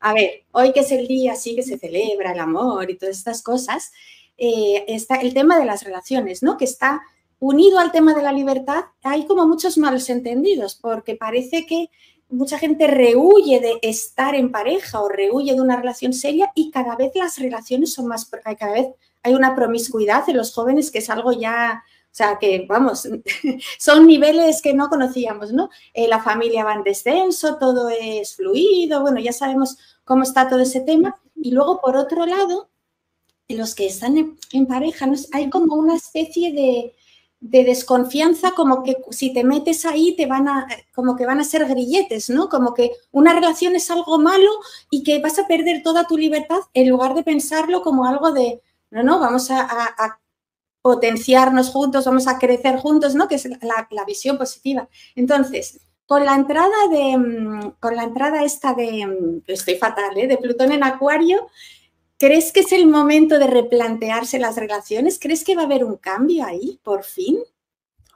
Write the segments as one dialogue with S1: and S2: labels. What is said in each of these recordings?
S1: a ver, hoy que es el día así que se celebra el amor y todas estas cosas, eh, está el tema de las relaciones, ¿no? Que está unido al tema de la libertad. Hay como muchos malos entendidos, porque parece que mucha gente rehuye de estar en pareja o rehuye de una relación seria y cada vez las relaciones son más, eh, cada vez hay una promiscuidad en los jóvenes que es algo ya o sea que, vamos, son niveles que no conocíamos, ¿no? Eh, la familia va en descenso, todo es fluido, bueno, ya sabemos cómo está todo ese tema. Y luego, por otro lado, los que están en, pareja, ¿no? hay como una especie de, desconfianza, como que si te metes ahí te van a, como que van a ser grilletes, ¿no? Como que una relación es algo malo y que vas a perder toda tu libertad en lugar de pensarlo como algo de, no, no, vamos a potenciarnos juntos, vamos a crecer juntos, ¿no? Que es la, visión positiva. Entonces, con la entrada de, mm, con la entrada esta de, mm, estoy fatal, ¿eh? de Plutón en Acuario, ¿crees que es el momento de replantearse las relaciones? ¿Crees que va a haber un cambio ahí, por fin?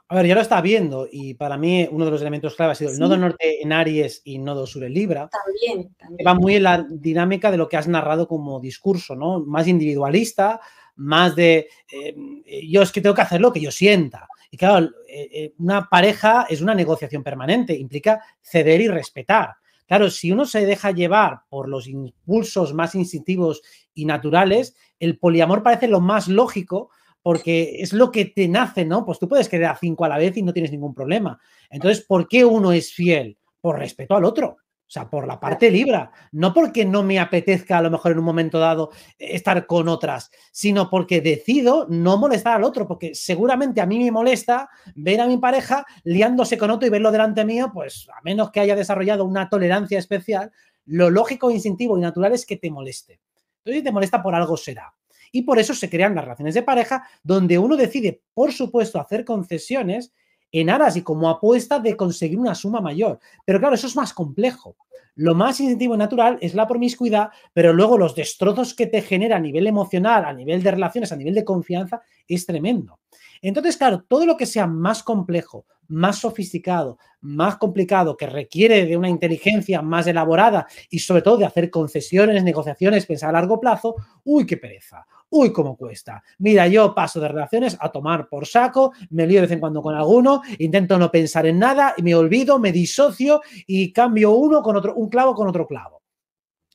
S2: A ver, ya lo está viendo y para mí uno de los elementos clave ha sido el nodo norte en Aries y nodo sur en Libra.
S1: También, también. va muy
S2: en la dinámica de lo que has narrado como discurso, ¿no? Más individualista, más de eh, eh, yo es que tengo que hacer lo que yo sienta. Y claro, eh, una pareja es una negociación permanente, implica ceder y respetar. Claro, si uno se deja llevar por los impulsos más instintivos y naturales, el poliamor parece lo más lógico porque es lo que te nace, ¿no? Pues tú puedes querer a cinco a la vez y no tienes ningún problema. Entonces, ¿por qué uno es fiel? Por respeto al otro. O sea, por la parte libra, no porque no me apetezca a lo mejor en un momento dado eh, estar con otras, sino porque decido no molestar al otro, porque seguramente a mí me molesta ver a mi pareja liándose con otro y verlo delante mío, pues a menos que haya desarrollado una tolerancia especial, lo lógico, instintivo y natural es que te moleste. Entonces, si te molesta por algo será. Y por eso se crean las relaciones de pareja, donde uno decide, por supuesto, hacer concesiones en aras y como apuesta de conseguir una suma mayor. Pero claro, eso es más complejo. Lo más incentivo natural es la promiscuidad, pero luego los destrozos que te genera a nivel emocional, a nivel de relaciones, a nivel de confianza, es tremendo. Entonces, claro, todo lo que sea más complejo, más sofisticado, más complicado, que requiere de una inteligencia más elaborada y sobre todo de hacer concesiones, negociaciones, pensar a largo plazo, uy, qué pereza, uy, cómo cuesta. Mira, yo paso de relaciones a tomar por saco, me lío de vez en cuando con alguno, intento no pensar en nada, y me olvido, me disocio y cambio uno con otro, un clavo con otro clavo.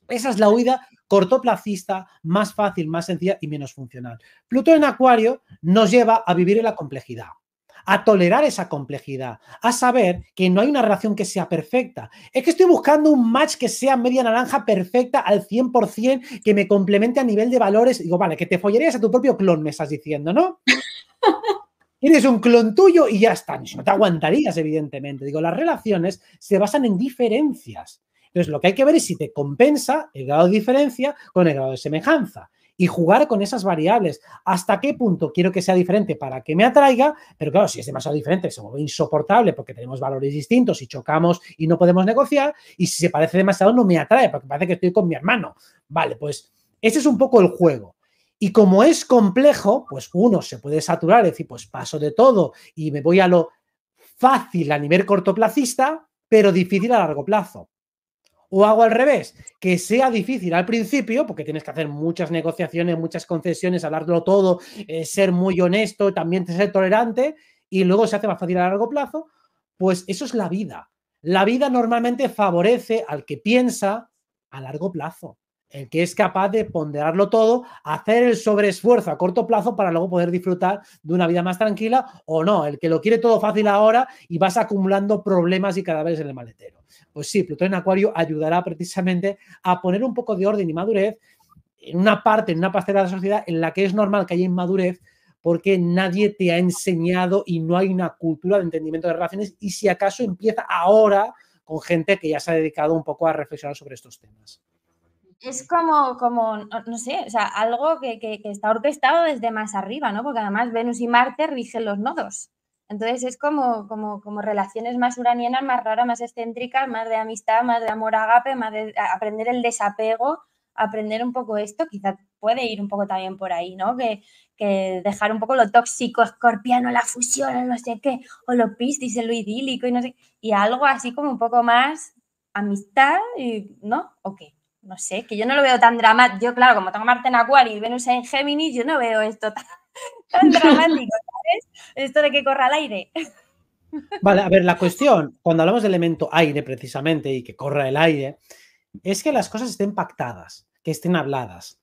S2: Esa es la huida cortoplacista, más fácil, más sencilla y menos funcional. Plutón en Acuario nos lleva a vivir en la complejidad a tolerar esa complejidad, a saber que no hay una relación que sea perfecta. Es que estoy buscando un match que sea media naranja perfecta al 100%, que me complemente a nivel de valores. Digo, vale, que te follarías a tu propio clon, me estás diciendo, ¿no? Eres un clon tuyo y ya está. No te aguantarías, evidentemente. Digo, las relaciones se basan en diferencias. Entonces, lo que hay que ver es si te compensa el grado de diferencia con el grado de semejanza y jugar con esas variables. ¿Hasta qué punto quiero que sea diferente para que me atraiga? Pero claro, si es demasiado diferente, se vuelve insoportable porque tenemos valores distintos y chocamos y no podemos negociar. Y si se parece demasiado, no me atrae porque parece que estoy con mi hermano. Vale, pues ese es un poco el juego. Y como es complejo, pues uno se puede saturar, decir, pues paso de todo y me voy a lo fácil a nivel cortoplacista, pero difícil a largo plazo. O hago al revés, que sea difícil al principio, porque tienes que hacer muchas negociaciones, muchas concesiones, hablarlo todo, eh, ser muy honesto, también ser tolerante, y luego se hace más fácil a largo plazo. Pues eso es la vida. La vida normalmente favorece al que piensa a largo plazo el que es capaz de ponderarlo todo, hacer el sobreesfuerzo a corto plazo para luego poder disfrutar de una vida más tranquila o no, el que lo quiere todo fácil ahora y vas acumulando problemas y cadáveres en el maletero. Pues sí, Plutón en Acuario ayudará precisamente a poner un poco de orden y madurez en una parte, en una parcela de la sociedad en la que es normal que haya inmadurez porque nadie te ha enseñado y no hay una cultura de entendimiento de relaciones y si acaso empieza ahora con gente que ya se ha dedicado un poco a reflexionar sobre estos temas
S3: es como, como, no sé, o sea, algo que, está orquestado desde más arriba, ¿no? Porque además Venus y Marte rigen los nodos. Entonces es como, como, como relaciones más uranianas, más raras, más excéntricas, más de amistad, más de amor agape, más de aprender el desapego, aprender un poco esto, quizá puede ir un poco también por ahí, ¿no? Que, que dejar un poco lo tóxico, escorpiano, la fusión, no sé qué, o lo pistis, lo idílico y no sé, y algo así como un poco más amistad y, ¿no? ¿O qué? no sé, que yo no lo veo tan dramático. Yo, claro, como tengo Marte en Acuario y Venus en Géminis, yo no veo esto tan, dramático,
S1: ¿sabes? Esto de que corra el aire.
S2: Vale, a ver, la cuestión, cuando hablamos del elemento aire precisamente y que corra el aire, es que las cosas estén pactadas, que estén habladas.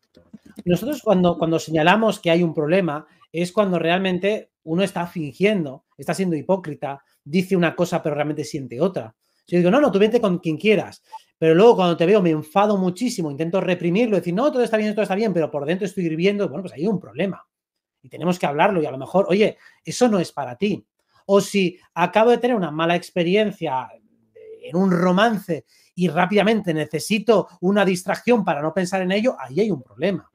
S2: Nosotros cuando, cuando señalamos que hay un problema es cuando realmente uno está fingiendo, está siendo hipócrita, dice una cosa pero realmente siente otra. Yo digo, no, no, tú vente con quien quieras. Pero luego cuando te veo me enfado muchísimo, intento reprimirlo, decir, no, todo está bien, todo está bien, pero por dentro estoy hirviendo, bueno, pues hay un problema. Y tenemos que hablarlo y a lo mejor, oye, eso no es para ti. O si acabo de tener una mala experiencia eh, en un romance y rápidamente necesito una distracción para no pensar en ello, ahí hay un problema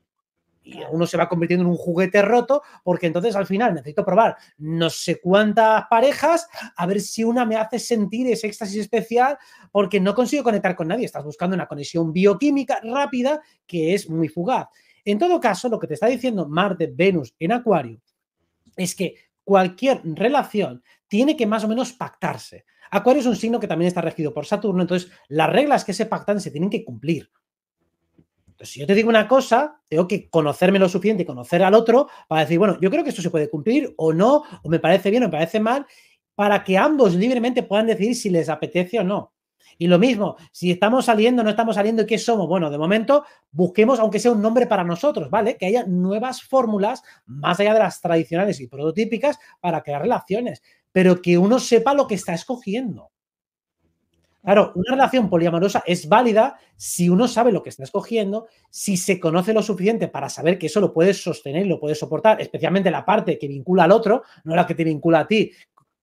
S2: y uno se va convirtiendo en un juguete roto, porque entonces al final necesito probar no sé cuántas parejas, a ver si una me hace sentir ese éxtasis especial, porque no consigo conectar con nadie. Estás buscando una conexión bioquímica rápida que es muy fugaz. En todo caso, lo que te está diciendo Marte, Venus en Acuario, es que cualquier relación tiene que más o menos pactarse. Acuario es un signo que también está regido por Saturno, entonces las reglas que se pactan se tienen que cumplir si yo te digo una cosa, tengo que conocerme lo suficiente y conocer al otro para decir, bueno, yo creo que esto se puede cumplir o no, o me parece bien o me parece mal, para que ambos libremente puedan decidir si les apetece o no. Y lo mismo, si estamos saliendo, no estamos saliendo y qué somos. Bueno, de momento busquemos, aunque sea un nombre para nosotros, ¿vale? Que haya nuevas fórmulas, más allá de las tradicionales y prototípicas, para crear relaciones, pero que uno sepa lo que está escogiendo. Claro, una relación poliamorosa es válida si uno sabe lo que está escogiendo, si se conoce lo suficiente para saber que eso lo puedes sostener, lo puedes soportar, especialmente la parte que vincula al otro, no la que te vincula a ti,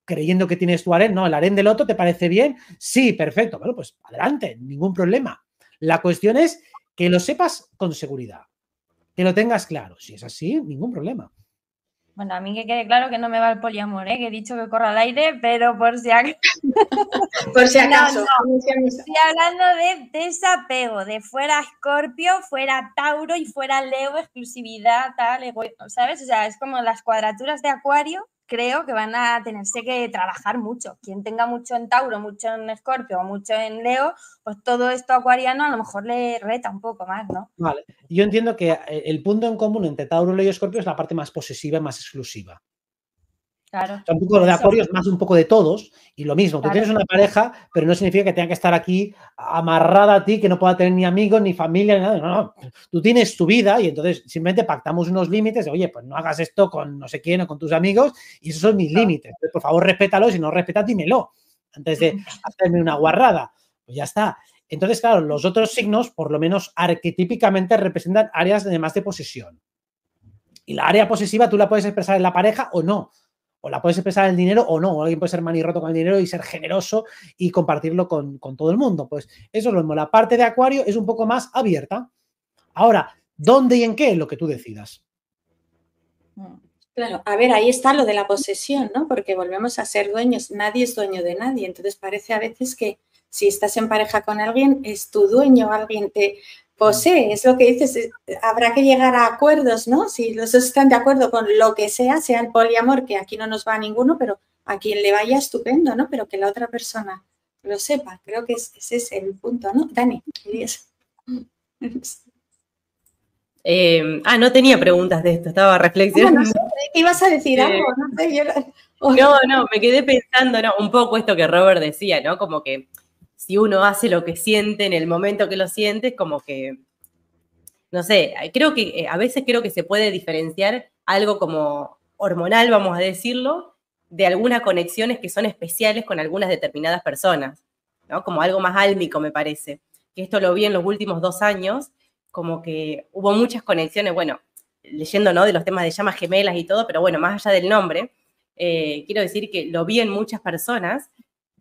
S2: creyendo que tienes tu harén, no, el harén del otro te parece bien, sí, perfecto, bueno, pues adelante, ningún problema. La cuestión es que lo sepas con seguridad, que lo tengas claro, si es así, ningún problema.
S3: Bueno, a mí que quede claro que no me va el poliamor, ¿eh? que he dicho que corra al aire, pero por si acaso.
S1: por si acaso. Estoy
S3: hablando de desapego, de fuera Scorpio, fuera Tauro y fuera Leo, exclusividad, tal, ¿sabes? O sea, es como las cuadraturas de Acuario, creo que van a tenerse que trabajar mucho. Quien tenga mucho en Tauro, mucho en Escorpio mucho en Leo, pues todo esto acuariano a lo mejor le reta un poco más, ¿no?
S2: Vale. Yo entiendo que eh, el punto en común entre Tauro, Leo y Escorpio es la parte más posesiva y más exclusiva.
S3: Claro. un poco lo de Acuario es más
S2: un poco de todos y lo mismo. Tú tienes una pareja, pero no significa que tenga que estar aquí amarrada a ti, que no pueda tener ni amigos, ni familia, nada. No, no. Tú tienes tu vida y entonces simplemente pactamos unos límites de, oye, pues no hagas esto con no sé quién o con tus amigos y esos son mis límites. Por favor, respétalo y si no respetas, dímelo antes de hacerme una guarrada. Pues ya está. Entonces, claro, los otros signos, por lo menos arquetípicamente, representan áreas de más de posesión. Y la área posesiva tú la puedes expresar en la pareja o no o la puedes expresar el dinero o no, o alguien puede ser manirroto con el dinero y ser generoso y compartirlo con, con todo el mundo. Pues eso es lo mismo, la parte de Acuario es un poco más abierta. Ahora, ¿dónde y en qué? Lo que tú decidas.
S1: Mm. Claro, a ver, ahí está lo de la posesión, ¿no? Porque volvemos a ser dueños, nadie es dueño de nadie, entonces parece a veces que si estás en pareja con alguien, es tu dueño, alguien te pues sí, es lo que dices, habrá que llegar a acuerdos, ¿no? Si los dos están de acuerdo con lo que sea, sea el poliamor, que aquí no nos va a ninguno, pero a quien le vaya estupendo, ¿no? Pero que la otra persona lo sepa, creo que ese es el punto, ¿no? Dani, dirías?
S4: Em, ah, no tenía preguntas de esto, estaba reflexionando. No, no ibas a decir eh, algo, no No, no, me quedé pensando, no, un poco esto que Robert decía, ¿no? Como que si uno hace lo que siente en el momento que lo siente, es como que, no sé, creo que eh, a veces creo que se puede diferenciar algo como hormonal, vamos a decirlo, de algunas conexiones que son especiales con algunas determinadas personas, Como algo más álmico, me parece. Que esto lo vi en los últimos dos años, como que hubo muchas conexiones, bueno, leyendo, ¿no? De los temas de llamas gemelas y todo, pero bueno, más allá del nombre, eh, quiero decir que lo vi en muchas personas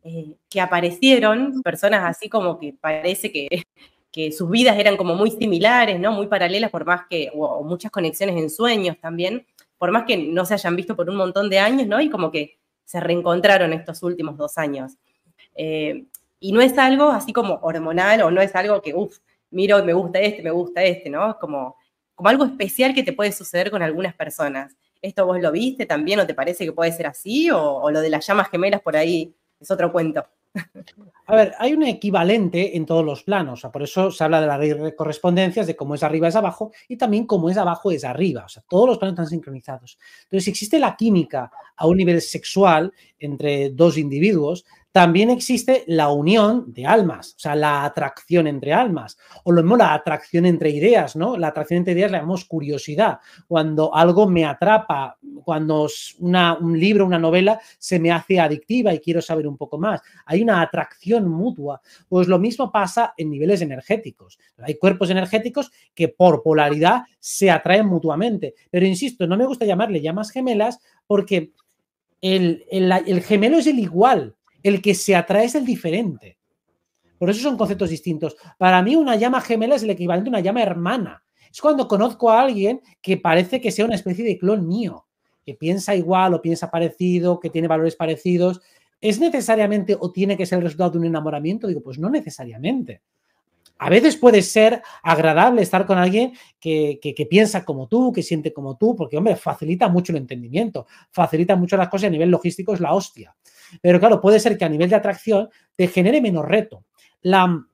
S4: eh, que aparecieron personas así como que parece que, que, sus vidas eran como muy similares, ¿no? Muy paralelas, por más que, o, muchas conexiones en sueños también, por más que no se hayan visto por un montón de años, ¿no? Y como que se reencontraron estos últimos dos años. Eh, y no es algo así como hormonal o no es algo que, uff, miro me gusta este, me gusta este, ¿no? Como, como algo especial que te puede suceder con algunas personas. ¿Esto vos lo viste también o te parece que puede ser así? ¿O, o lo de las llamas gemelas por ahí es otro cuento.
S2: A ver, hay un equivalente en todos los planos, por eso se habla de las correspondencias, de cómo es arriba es abajo y también cómo es abajo es arriba, o sea, todos los planos están sincronizados. Entonces, si existe la química a un nivel sexual entre dos individuos, también existe la unión de almas, o sea, la atracción entre almas, o lo mismo la atracción entre ideas, ¿no? La atracción entre ideas la llamamos curiosidad, cuando algo me atrapa, cuando una, un libro, una novela se me hace adictiva y quiero saber un poco más. Hay una atracción mutua, pues lo mismo pasa en niveles energéticos. Hay cuerpos energéticos que por polaridad se atraen mutuamente, pero insisto, no me gusta llamarle llamas gemelas porque el, el gemelo es el igual, el que se atrae es el diferente. Por eso son conceptos distintos. Para mí una llama gemela es el equivalente a una llama hermana. Es cuando conozco a alguien que parece que sea una especie de clon mío, que piensa igual o piensa parecido, que tiene valores parecidos. ¿Es necesariamente o tiene que ser el resultado de un enamoramiento? Digo, pues no necesariamente. A veces puede ser agradable estar con alguien que, que, piensa como tú, que siente como tú, porque, hombre, facilita mucho el entendimiento, facilita mucho las cosas y a nivel logístico es la hostia. Pero claro, puede ser que a nivel de atracción te genere menos reto. La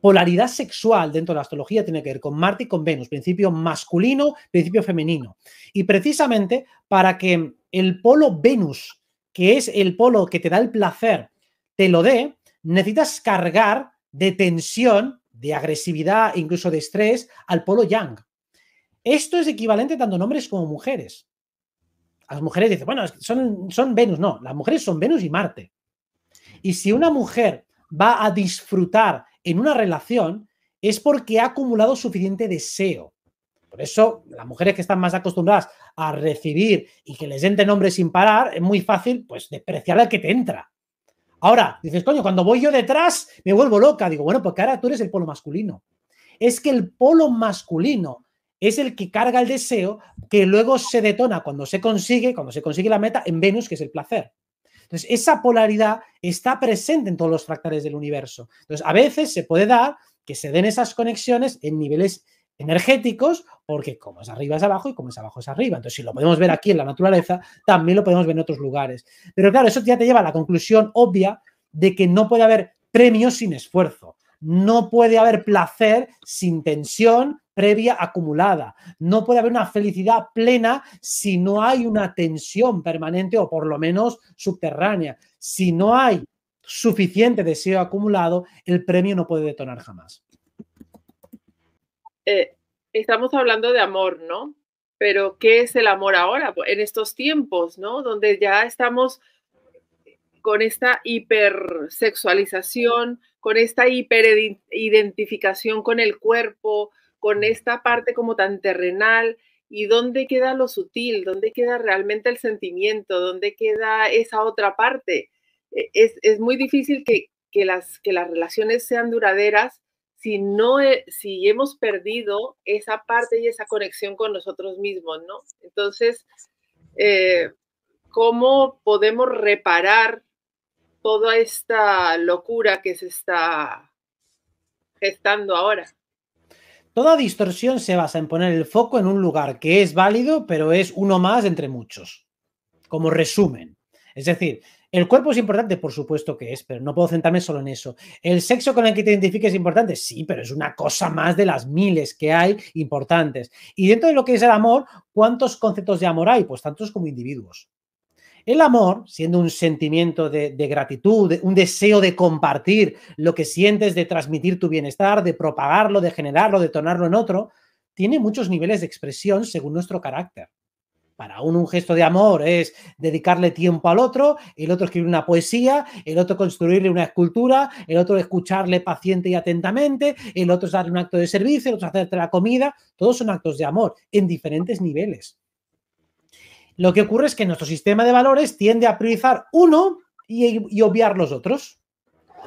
S2: polaridad sexual dentro de la astrología tiene que ver con Marte y con Venus, principio masculino, principio femenino. Y precisamente para que el polo Venus, que es el polo que te da el placer, te lo dé, necesitas cargar de tensión, de agresividad, incluso de estrés al polo Yang. Esto es equivalente tanto en hombres como mujeres. Las mujeres dicen, bueno, son, son Venus. No, las mujeres son Venus y Marte. Y si una mujer va a disfrutar en una relación, es porque ha acumulado suficiente deseo. Por eso, las mujeres que están más acostumbradas a recibir y que les entre nombre sin parar, es muy fácil, pues, despreciar al que te entra. Ahora, dices, coño, cuando voy yo detrás, me vuelvo loca. Digo, bueno, porque pues ahora tú eres el polo masculino. Es que el polo masculino es el que carga el deseo que luego se detona cuando se consigue, cuando se consigue la meta en Venus, que es el placer. Entonces, esa polaridad está presente en todos los fractales del universo. Entonces, a veces se puede dar que se den esas conexiones en niveles energéticos, porque como es arriba es abajo y como es abajo es arriba. Entonces, si lo podemos ver aquí en la naturaleza, también lo podemos ver en otros lugares. Pero claro, eso ya te lleva a la conclusión obvia de que no puede haber premios sin esfuerzo. No puede haber placer sin tensión previa acumulada. No puede haber una felicidad plena si no hay una tensión permanente o por lo menos subterránea. Si no hay suficiente deseo acumulado, el premio no puede detonar jamás. Eh, estamos hablando de amor, ¿no? Pero ¿qué es el amor ahora? En estos tiempos, ¿no? Donde ya estamos con esta hipersexualización, con esta hiperidentificación con el cuerpo, con esta parte como tan terrenal. ¿Y dónde queda lo sutil? ¿Dónde queda realmente el sentimiento? ¿Dónde queda esa otra parte? E, es, muy difícil que, las, que las relaciones sean duraderas si, no, si hemos perdido esa parte y esa conexión con nosotros mismos, ¿no? Entonces, eh, cómo podemos reparar toda esta locura que se está gestando ahora. Toda distorsión se basa en poner el foco en un lugar que es válido, pero es uno más entre muchos, como resumen. Es decir, el cuerpo es importante, por supuesto que es, pero no puedo centrarme solo en eso. El sexo con el que te identifiques es importante, sí, pero es una cosa más de las miles que hay importantes. Y dentro de lo que es el amor, ¿cuántos conceptos de amor hay? Pues tantos como individuos. El amor, siendo un sentimiento de, gratitud, un deseo de compartir lo que sientes, de transmitir tu bienestar, de propagarlo, de generarlo, de tornarlo en otro, tiene muchos niveles de expresión según nuestro carácter. Para uno un gesto de amor es dedicarle tiempo al otro, el otro escribir una poesía, el otro construirle una escultura, el otro escucharle paciente y atentamente, el otro es darle un acto de servicio, el otro hacerte la comida. Todos son actos de amor en diferentes niveles. Lo que ocurre es que nuestro sistema de valores tiende a priorizar uno y, obviar los otros.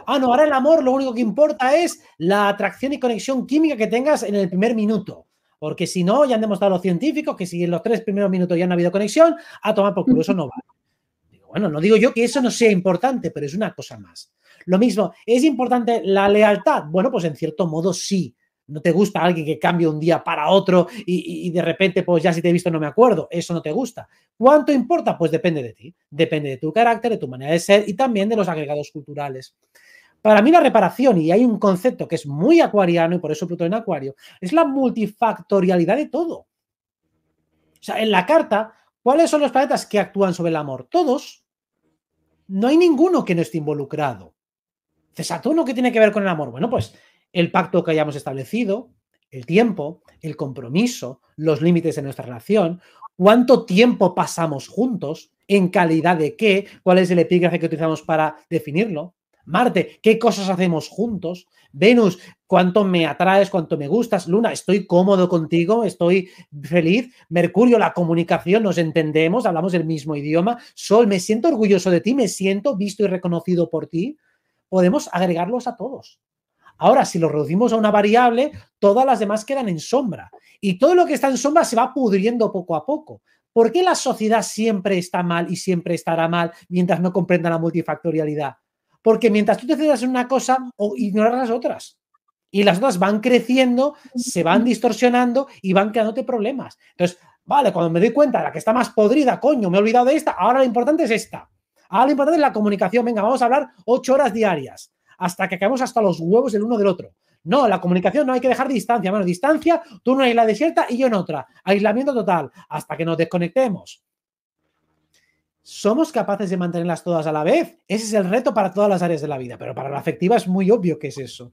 S2: Ah, no, ahora el amor lo único que importa es la atracción y conexión química que tengas en el primer minuto. Porque si no, ya han demostrado los científicos que si en los tres primeros minutos ya no ha habido conexión, a tomar por culo, eso no vale. bueno, no digo yo que eso no sea importante, pero es una cosa más. Lo mismo, ¿es importante la lealtad? Bueno, pues en cierto modo sí. No te gusta alguien que cambie un día para otro y, de repente, pues ya si te he visto no me acuerdo. Eso no te gusta. ¿Cuánto importa? Pues depende de ti. Depende de tu carácter, de tu manera de ser y también de los agregados culturales. Para mí la reparación, y hay un concepto que es muy acuariano y por eso Plutón en Acuario, es la multifactorialidad de todo. O sea, en la carta, ¿cuáles son los planetas que actúan sobre el amor? Todos. No hay ninguno que no esté involucrado. Saturno, ¿qué tiene que ver con el amor? Bueno, pues el pacto que hayamos establecido, el tiempo, el compromiso, los límites de nuestra relación, cuánto tiempo pasamos juntos, en calidad de qué, cuál es el epígrafe que utilizamos para definirlo. Marte, ¿qué cosas hacemos juntos? Venus, ¿cuánto me atraes? ¿Cuánto me gustas? Luna, ¿estoy cómodo contigo? ¿Estoy feliz? Mercurio, la comunicación, nos entendemos, hablamos el mismo idioma. Sol, me siento orgulloso de ti, me siento visto y reconocido por ti. Podemos agregarlos a todos. Ahora, si lo reducimos a una variable, todas las demás quedan en sombra. Y todo lo que está en sombra se va pudriendo poco a poco. ¿Por qué la sociedad siempre está mal y siempre estará mal mientras no comprenda la multifactorialidad? Porque mientras tú te cedas en una cosa, o ignoras las otras. Y las otras van creciendo, se van distorsionando y van creándote problemas. Entonces, vale, cuando me doy cuenta de la que está más podrida, coño, me he olvidado de esta, ahora lo importante es esta. Ahora lo importante es la comunicación. Venga, vamos a hablar ocho horas diarias hasta que acabemos hasta los huevos el uno del otro. No, la comunicación no hay que dejar distancia, menos distancia, tú en una isla desierta y yo en otra. Aislamiento total, hasta que nos desconectemos. ¿Somos capaces de mantenerlas todas a la vez? Ese es el reto para todas las áreas de la vida, pero para la afectiva es muy obvio que es eso.